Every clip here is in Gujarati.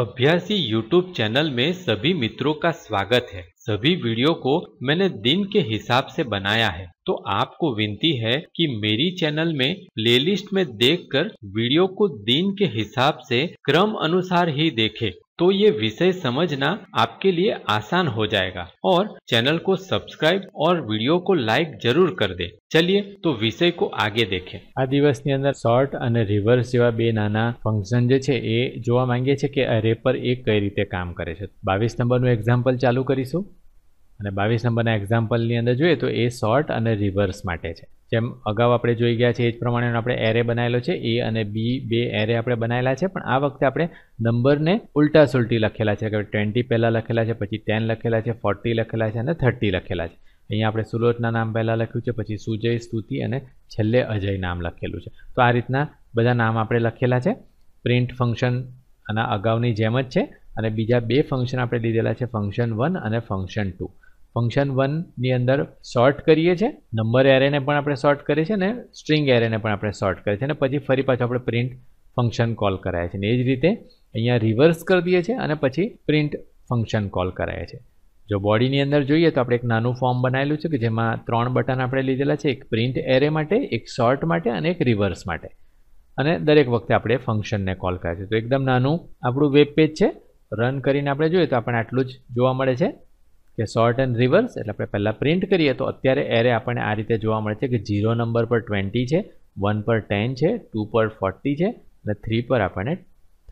अभ्यासी YouTube चैनल में सभी मित्रों का स्वागत है सभी वीडियो को मैंने दिन के हिसाब से बनाया है तो आपको विनती है कि मेरी चैनल में प्लेलिस्ट में देखकर वीडियो को दिन के हिसाब से क्रम अनुसार ही देखें तो ये विषय समझना आपके लिए आसान हो जाएगा और चैनल को सब्सक्राइब और वीडियो को लाइक जरूर कर दे ચલીએ તો વિષય કો આગે દેખે આ દિવસની અંદર શોર્ટ અને રિવર્સ જેવા બે નાના ફંક્શન જે છે એ જોવા માંગીએ છીએ કે એરે પર એ કઈ રીતે કામ કરે છે બાવીસ નંબરનું એક્ઝામ્પલ ચાલુ કરીશું અને બાવીસ નંબરના એક્ઝામ્પલની અંદર જોઈએ તો એ શોર્ટ અને રિવર્સ માટે છે જેમ અગાઉ આપણે જોઈ ગયા છે એ જ પ્રમાણેનો આપણે એરે બનાવેલો છે એ અને બી બે એરે આપણે બનાવેલા છે પણ આ વખતે આપણે નંબરને ઉલટા સુલટી લખેલા છે કે ટ્વેન્ટી પહેલાં લખેલા છે પછી ટેન લખેલા છે ફોર્ટી લખેલા છે અને થર્ટી લખેલા છે અહીંયા આપણે સુલોટના નામ પહેલાં લખ્યું છે પછી સુજય સ્તુતિ અને છેલ્લે અજય નામ લખેલું છે તો આ રીતના બધા નામ આપણે લખેલા છે પ્રિન્ટ ફંક્શન આના અગાઉની જેમ જ છે અને બીજા બે ફંક્શન આપણે લીધેલા છે ફંક્શન વન અને ફંક્શન ટુ ફંક્શન વનની અંદર સોર્ટ કરીએ છીએ નંબર એરેને પણ આપણે સોર્ટ કરીએ છીએ ને સ્ટ્રિંગ એરેને પણ આપણે સોર્ટ કરીએ છીએ અને પછી ફરી પાછું આપણે પ્રિન્ટ ફંક્શન કોલ કરાય છે ને એ જ રીતે અહીંયા રિવર્સ કરી દઈએ છીએ અને પછી પ્રિન્ટ ફંક્શન કોલ કરાય છે જો બોડીની અંદર જોઈએ તો આપણે એક નાનું ફોર્મ બનાવેલું છે કે જેમાં ત્રણ બટન આપણે લીધેલા છે એક પ્રિન્ટ એરે માટે એક સોર્ટ માટે અને એક રિવર્સ માટે અને દરેક વખતે આપણે ફંક્શનને કોલ કરાય છે તો એકદમ નાનું આપણું વેબ પેજ છે રન કરીને આપણે જોઈએ તો આપણે આટલું જ જોવા મળે છે કે શોર્ટ એન્ડ રિવર્સ એટલે આપણે પહેલાં પ્રિન્ટ કરીએ તો અત્યારે એરે આપણને આ રીતે જોવા મળે છે કે ઝીરો નંબર પર ટ્વેન્ટી છે વન પર ટેન છે ટુ પર ફોર્ટી છે અને થ્રી પર આપણને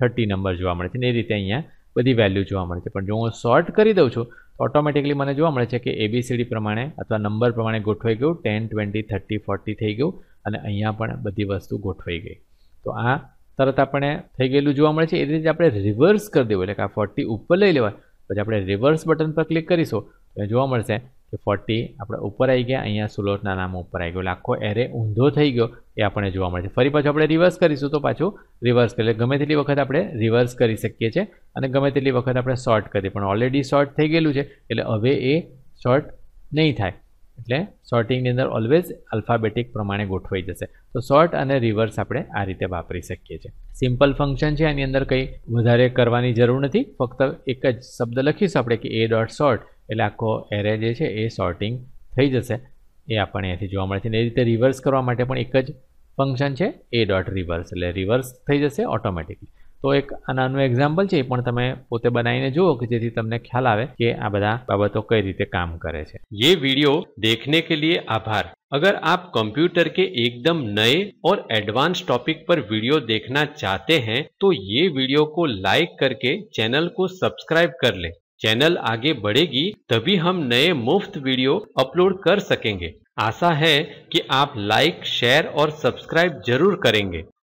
થર્ટી નંબર જોવા મળે છે ને એ રીતે અહીંયા બધી વેલ્યુ જોવા મળે છે પણ જો હું શોર્ટ કરી દઉં છું તો ઓટોમેટિકલી મને જોવા મળે છે કે એબીસીડી પ્રમાણે અથવા નંબર પ્રમાણે ગોઠવાઈ ગયું ટેન ટ્વેન્ટી થર્ટી ફોર્ટી થઈ ગયું અને અહીંયા પણ બધી વસ્તુ ગોઠવાઈ ગઈ તો આ તરત આપણે થઈ ગયેલું જોવા મળે છે એ રીતે આપણે રિવર્સ કરી દેવું એટલે કે આ ફોર્ટી ઉપર લઈ લેવાય પછી આપણે રિવર્સ બટન પર ક્લિક કરીશું તો જોવા મળશે કે ફોર્ટી આપણે ઉપર આવી ગયા અહીંયા સુલોટના નામ ઉપર આવી ગયો એટલે આખો એરે ઊંધો થઈ ગયો એ આપણને જોવા મળશે ફરી પાછું આપણે રિવર્સ કરીશું તો પાછું રિવર્સ કરીએ ગમે તેટલી વખત આપણે રિવર્સ કરી શકીએ છીએ અને ગમે તેટલી વખત આપણે શોર્ટ કરીએ પણ ઓલરેડી શોર્ટ થઈ ગયેલું છે એટલે હવે એ શોર્ટ નહીં થાય એટલે સોર્ટિંગની અંદર ઓલવેઝ આલ્ફાબેટિક પ્રમાણે ગોઠવાઈ જશે તો સોર્ટ અને રિવર્સ આપણે આ રીતે વાપરી શકીએ છીએ સિમ્પલ ફંક્શન છે એની અંદર કંઈ વધારે કરવાની જરૂર નથી ફક્ત એક જ શબ્દ લખીશું આપણે કે એ ડોટ સોર્ટ એટલે આખો એરે જે છે એ સોર્ટિંગ થઈ જશે એ આપણને અહીંથી જોવા મળે છે એ રીતે રિવર્સ કરવા માટે પણ એક જ ફંક્શન છે એ ડોટ રિવર્સ એટલે રિવર્સ થઈ જશે ઓટોમેટિકલી તો એક આ નાનું એક્ઝામ્પલ છે એ પણ તમે પોતે બનાવીને જુઓ કે જેથી તમને ખ્યાલ આવે કે આ બધા બાબતો કઈ રીતે કામ કરે છે ये वीडियो देखने के लिए आभार अगर आप कंप्यूटर के एकदम नए और एडवांस टॉपिक पर वीडियो देखना चाहते हैं तो ये वीडियो को लाइक करके चैनल को सब्सक्राइब कर ले चैनल आगे बढ़ेगी तभी हम नए मुफ्त वीडियो अपलोड कर सकेंगे आशा है कि आप लाइक शेयर और सब्सक्राइब जरूर करेंगे